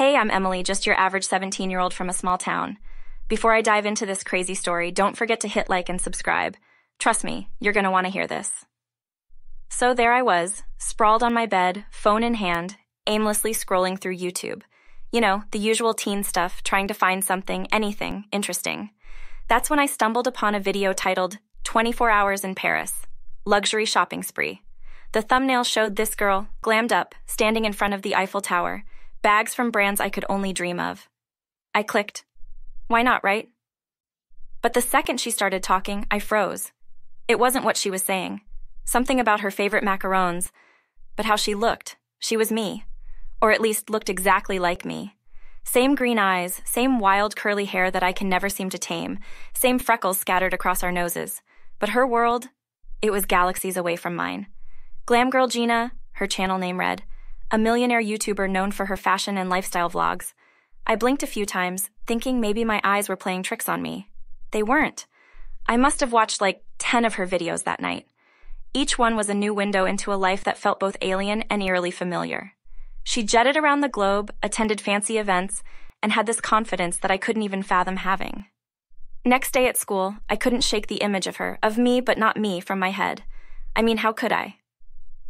Hey, I'm Emily, just your average 17 year old from a small town. Before I dive into this crazy story, don't forget to hit like and subscribe. Trust me, you're going to want to hear this. So there I was, sprawled on my bed, phone in hand, aimlessly scrolling through YouTube. You know, the usual teen stuff, trying to find something, anything, interesting. That's when I stumbled upon a video titled 24 Hours in Paris Luxury Shopping Spree. The thumbnail showed this girl, glammed up, standing in front of the Eiffel Tower, bags from brands I could only dream of. I clicked. Why not, right? But the second she started talking, I froze. It wasn't what she was saying. Something about her favorite macarons, but how she looked. She was me. Or at least looked exactly like me. Same green eyes, same wild curly hair that I can never seem to tame, same freckles scattered across our noses. But her world, it was galaxies away from mine. Glam girl Gina, her channel name read, a millionaire YouTuber known for her fashion and lifestyle vlogs. I blinked a few times, thinking maybe my eyes were playing tricks on me. They weren't. I must have watched like 10 of her videos that night. Each one was a new window into a life that felt both alien and eerily familiar. She jetted around the globe, attended fancy events, and had this confidence that I couldn't even fathom having. Next day at school, I couldn't shake the image of her, of me but not me, from my head. I mean, how could I?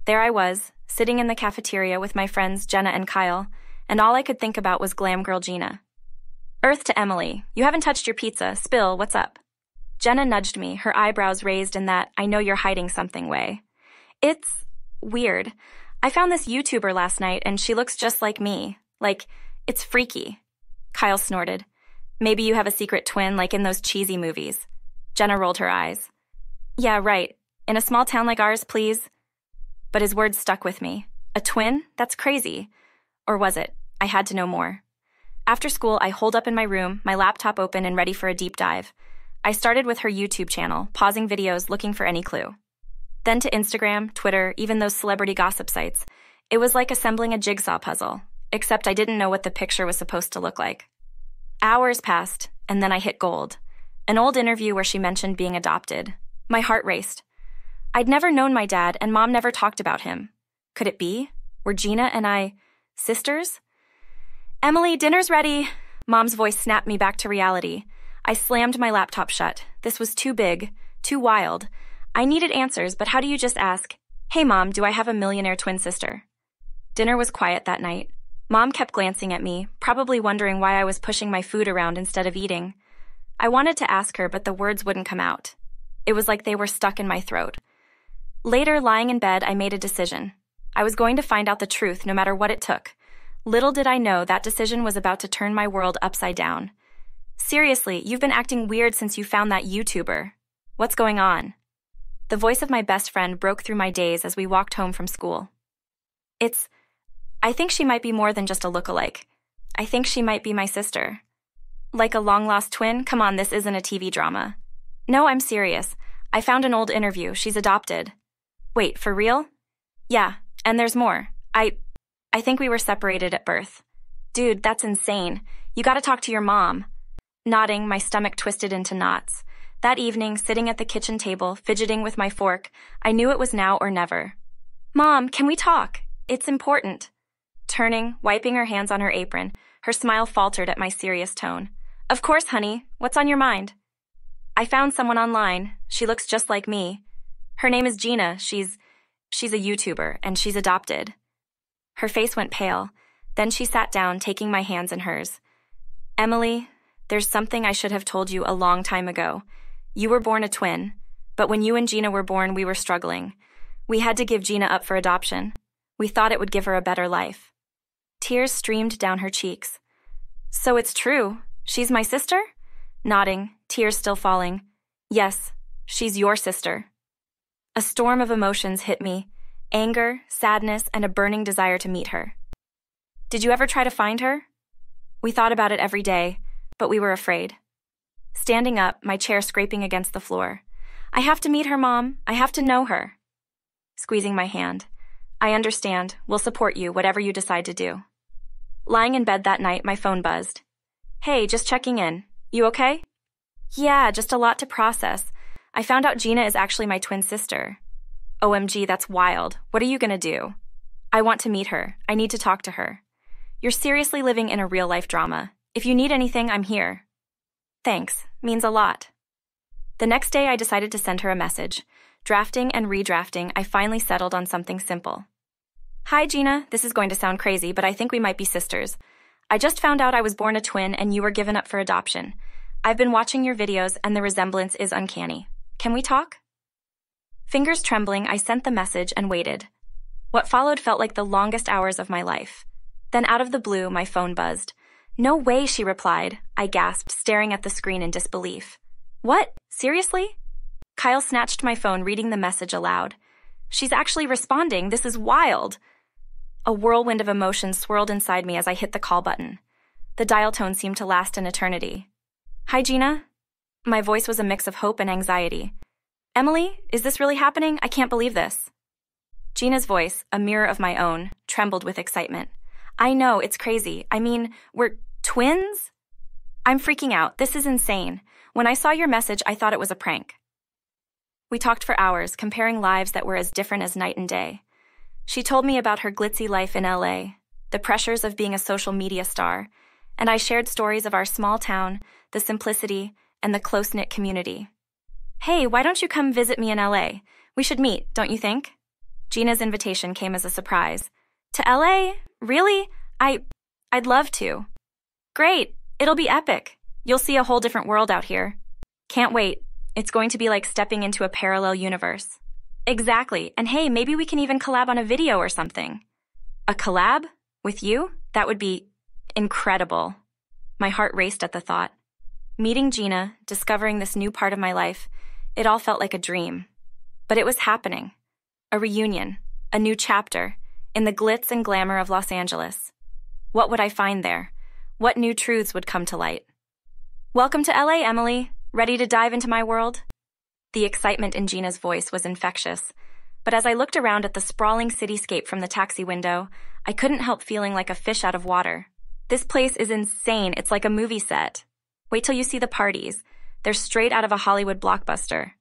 There I was, sitting in the cafeteria with my friends Jenna and Kyle, and all I could think about was glam girl Gina. Earth to Emily, you haven't touched your pizza. Spill, what's up? Jenna nudged me, her eyebrows raised in that I know you're hiding something way. It's weird. I found this YouTuber last night and she looks just like me. Like, it's freaky. Kyle snorted. Maybe you have a secret twin like in those cheesy movies. Jenna rolled her eyes. Yeah, right. In a small town like ours, please but his words stuck with me. A twin? That's crazy. Or was it? I had to know more. After school, I holed up in my room, my laptop open and ready for a deep dive. I started with her YouTube channel, pausing videos looking for any clue. Then to Instagram, Twitter, even those celebrity gossip sites. It was like assembling a jigsaw puzzle, except I didn't know what the picture was supposed to look like. Hours passed, and then I hit gold an old interview where she mentioned being adopted. My heart raced. I'd never known my dad, and mom never talked about him. Could it be? Were Gina and I sisters? Emily, dinner's ready! Mom's voice snapped me back to reality. I slammed my laptop shut. This was too big, too wild. I needed answers, but how do you just ask, Hey mom, do I have a millionaire twin sister? Dinner was quiet that night. Mom kept glancing at me, probably wondering why I was pushing my food around instead of eating. I wanted to ask her, but the words wouldn't come out. It was like they were stuck in my throat. Later, lying in bed, I made a decision. I was going to find out the truth no matter what it took. Little did I know that decision was about to turn my world upside down. Seriously, you've been acting weird since you found that YouTuber. What's going on? The voice of my best friend broke through my daze as we walked home from school. It's. I think she might be more than just a look-alike. I think she might be my sister. Like a long lost twin? Come on, this isn't a TV drama. No, I'm serious. I found an old interview. She's adopted. Wait, for real? Yeah, and there's more. I. I think we were separated at birth. Dude, that's insane. You gotta talk to your mom. Nodding, my stomach twisted into knots. That evening, sitting at the kitchen table, fidgeting with my fork, I knew it was now or never. Mom, can we talk? It's important. Turning, wiping her hands on her apron, her smile faltered at my serious tone. Of course, honey. What's on your mind? I found someone online. She looks just like me. Her name is Gina. She's she's a YouTuber and she's adopted. Her face went pale. Then she sat down, taking my hands in hers. Emily, there's something I should have told you a long time ago. You were born a twin, but when you and Gina were born, we were struggling. We had to give Gina up for adoption. We thought it would give her a better life. Tears streamed down her cheeks. So it's true. She's my sister? Nodding, tears still falling. Yes, she's your sister. A storm of emotions hit me anger, sadness, and a burning desire to meet her. Did you ever try to find her? We thought about it every day, but we were afraid. Standing up, my chair scraping against the floor. I have to meet her, Mom. I have to know her. Squeezing my hand. I understand. We'll support you, whatever you decide to do. Lying in bed that night, my phone buzzed. Hey, just checking in. You okay? Yeah, just a lot to process. I found out Gina is actually my twin sister. OMG, that's wild. What are you going to do? I want to meet her. I need to talk to her. You're seriously living in a real life drama. If you need anything, I'm here. Thanks. Means a lot. The next day, I decided to send her a message. Drafting and redrafting, I finally settled on something simple. Hi, Gina. This is going to sound crazy, but I think we might be sisters. I just found out I was born a twin and you were given up for adoption. I've been watching your videos and the resemblance is uncanny. Can we talk? Fingers trembling, I sent the message and waited. What followed felt like the longest hours of my life. Then out of the blue, my phone buzzed. No way, she replied, I gasped, staring at the screen in disbelief. What? Seriously? Kyle snatched my phone, reading the message aloud. She's actually responding. This is wild. A whirlwind of emotions swirled inside me as I hit the call button. The dial tone seemed to last an eternity. Hi, Gina. My voice was a mix of hope and anxiety. Emily, is this really happening? I can't believe this. Gina's voice, a mirror of my own, trembled with excitement. I know, it's crazy. I mean, we're twins? I'm freaking out. This is insane. When I saw your message, I thought it was a prank. We talked for hours, comparing lives that were as different as night and day. She told me about her glitzy life in LA, the pressures of being a social media star, and I shared stories of our small town, the simplicity, and the close knit community. Hey, why don't you come visit me in LA? We should meet, don't you think? Gina's invitation came as a surprise. To LA? Really? I. I'd love to. Great! It'll be epic. You'll see a whole different world out here. Can't wait. It's going to be like stepping into a parallel universe. Exactly. And hey, maybe we can even collab on a video or something. A collab? With you? That would be incredible. My heart raced at the thought. Meeting Gina, discovering this new part of my life, it all felt like a dream. But it was happening a reunion, a new chapter, in the glitz and glamour of Los Angeles. What would I find there? What new truths would come to light? Welcome to LA, Emily. Ready to dive into my world? The excitement in Gina's voice was infectious, but as I looked around at the sprawling cityscape from the taxi window, I couldn't help feeling like a fish out of water. This place is insane, it's like a movie set. Wait till you see the parties. They're straight out of a Hollywood blockbuster.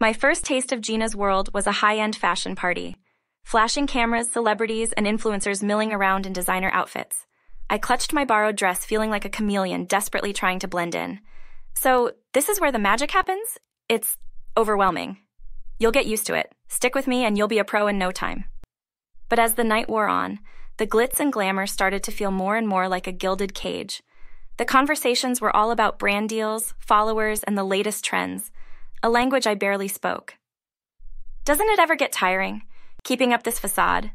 My first taste of Gina's world was a high-end fashion party. Flashing cameras, celebrities, and influencers milling around in designer outfits. I clutched my borrowed dress feeling like a chameleon desperately trying to blend in. So, this is where the magic happens? It's overwhelming. You'll get used to it. Stick with me and you'll be a pro in no time. But as the night wore on, the glitz and glamour started to feel more and more like a gilded cage, the conversations were all about brand deals, followers, and the latest trends, a language I barely spoke. Doesn't it ever get tiring, keeping up this facade?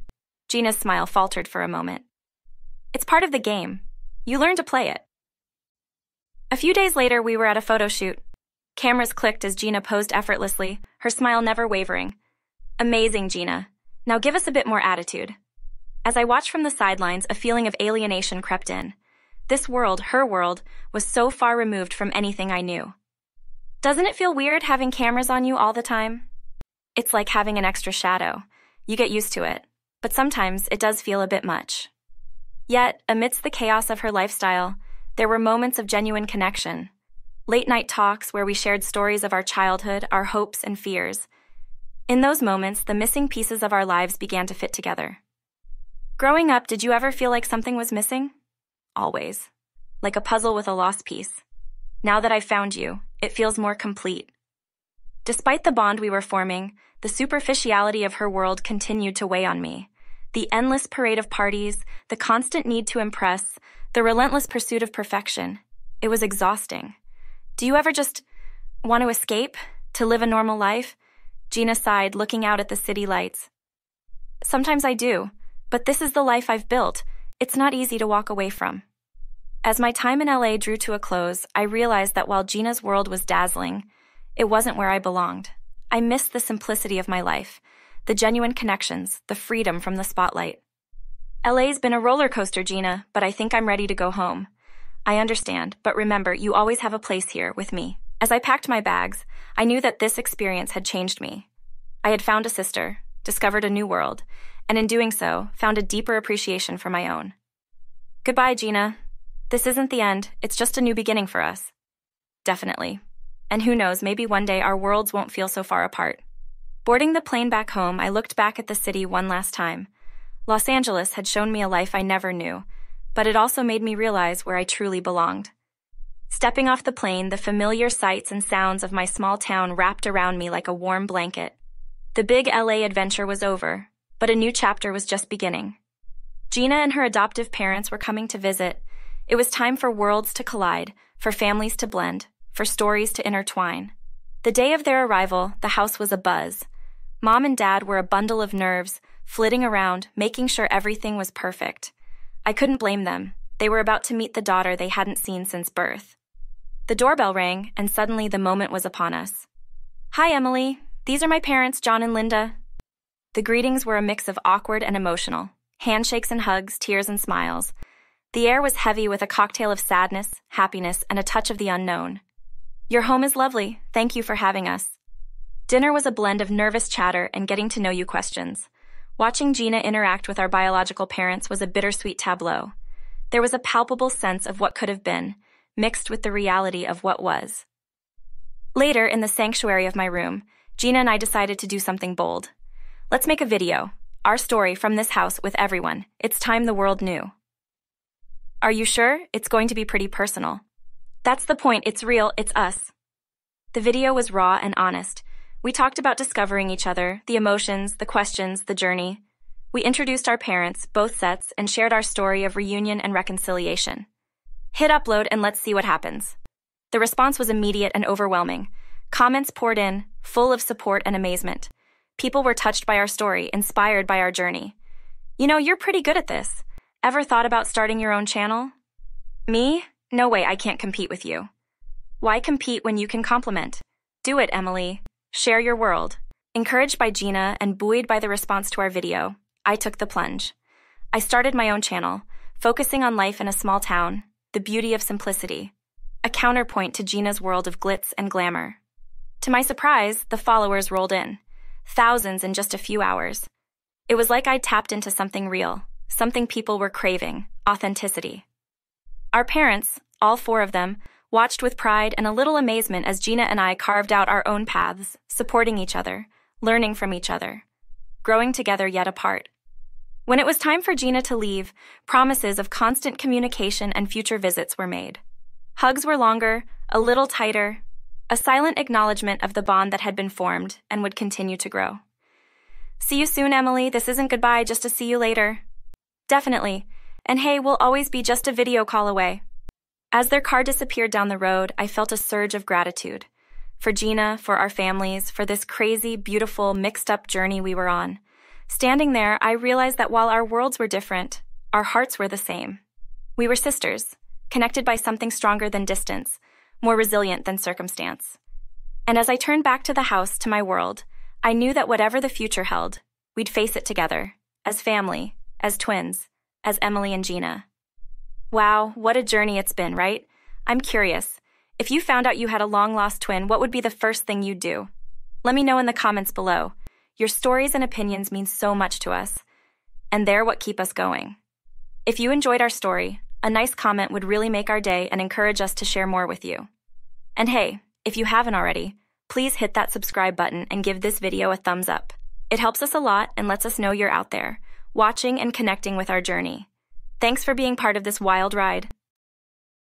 Gina's smile faltered for a moment. It's part of the game. You learn to play it. A few days later, we were at a photo shoot. Cameras clicked as Gina posed effortlessly, her smile never wavering. Amazing, Gina. Now give us a bit more attitude. As I watched from the sidelines, a feeling of alienation crept in. This world, her world, was so far removed from anything I knew. Doesn't it feel weird having cameras on you all the time? It's like having an extra shadow. You get used to it, but sometimes it does feel a bit much. Yet, amidst the chaos of her lifestyle, there were moments of genuine connection. Late night talks where we shared stories of our childhood, our hopes, and fears. In those moments, the missing pieces of our lives began to fit together. Growing up, did you ever feel like something was missing? always, like a puzzle with a lost piece. Now that I've found you, it feels more complete. Despite the bond we were forming, the superficiality of her world continued to weigh on me. The endless parade of parties, the constant need to impress, the relentless pursuit of perfection. It was exhausting. Do you ever just want to escape? To live a normal life? Gina sighed, looking out at the city lights. Sometimes I do, but this is the life I've built, it's not easy to walk away from. As my time in LA drew to a close, I realized that while Gina's world was dazzling, it wasn't where I belonged. I missed the simplicity of my life, the genuine connections, the freedom from the spotlight. LA's been a roller coaster, Gina, but I think I'm ready to go home. I understand, but remember, you always have a place here with me. As I packed my bags, I knew that this experience had changed me. I had found a sister, discovered a new world, and in doing so, found a deeper appreciation for my own. Goodbye, Gina. This isn't the end, it's just a new beginning for us. Definitely. And who knows, maybe one day our worlds won't feel so far apart. Boarding the plane back home, I looked back at the city one last time. Los Angeles had shown me a life I never knew, but it also made me realize where I truly belonged. Stepping off the plane, the familiar sights and sounds of my small town wrapped around me like a warm blanket. The big LA adventure was over, but a new chapter was just beginning. Gina and her adoptive parents were coming to visit. It was time for worlds to collide, for families to blend, for stories to intertwine. The day of their arrival, the house was a buzz. Mom and Dad were a bundle of nerves, flitting around, making sure everything was perfect. I couldn't blame them. They were about to meet the daughter they hadn't seen since birth. The doorbell rang, and suddenly the moment was upon us. Hi, Emily. These are my parents, John and Linda. The greetings were a mix of awkward and emotional handshakes and hugs, tears and smiles. The air was heavy with a cocktail of sadness, happiness, and a touch of the unknown. Your home is lovely. Thank you for having us. Dinner was a blend of nervous chatter and getting to know you questions. Watching Gina interact with our biological parents was a bittersweet tableau. There was a palpable sense of what could have been, mixed with the reality of what was. Later, in the sanctuary of my room, Gina and I decided to do something bold. Let's make a video. Our story from this house with everyone. It's time the world knew. Are you sure? It's going to be pretty personal. That's the point. It's real. It's us. The video was raw and honest. We talked about discovering each other, the emotions, the questions, the journey. We introduced our parents, both sets, and shared our story of reunion and reconciliation. Hit upload and let's see what happens. The response was immediate and overwhelming. Comments poured in, full of support and amazement. People were touched by our story, inspired by our journey. You know, you're pretty good at this. Ever thought about starting your own channel? Me? No way, I can't compete with you. Why compete when you can compliment? Do it, Emily. Share your world. Encouraged by Gina and buoyed by the response to our video, I took the plunge. I started my own channel, focusing on life in a small town, the beauty of simplicity, a counterpoint to Gina's world of glitz and glamour. To my surprise, the followers rolled in thousands in just a few hours. It was like I tapped into something real, something people were craving authenticity. Our parents, all four of them, watched with pride and a little amazement as Gina and I carved out our own paths, supporting each other, learning from each other, growing together yet apart. When it was time for Gina to leave, promises of constant communication and future visits were made. Hugs were longer, a little tighter, a silent acknowledgement of the bond that had been formed and would continue to grow. See you soon, Emily. This isn't goodbye, just to see you later. Definitely. And hey, we'll always be just a video call away. As their car disappeared down the road, I felt a surge of gratitude. For Gina, for our families, for this crazy, beautiful, mixed up journey we were on. Standing there, I realized that while our worlds were different, our hearts were the same. We were sisters, connected by something stronger than distance more resilient than circumstance. And as I turned back to the house, to my world, I knew that whatever the future held, we'd face it together, as family, as twins, as Emily and Gina. Wow, what a journey it's been, right? I'm curious. If you found out you had a long lost twin, what would be the first thing you'd do? Let me know in the comments below. Your stories and opinions mean so much to us, and they're what keep us going. If you enjoyed our story, a nice comment would really make our day and encourage us to share more with you. And hey, if you haven't already, please hit that subscribe button and give this video a thumbs up. It helps us a lot and lets us know you're out there, watching and connecting with our journey. Thanks for being part of this wild ride.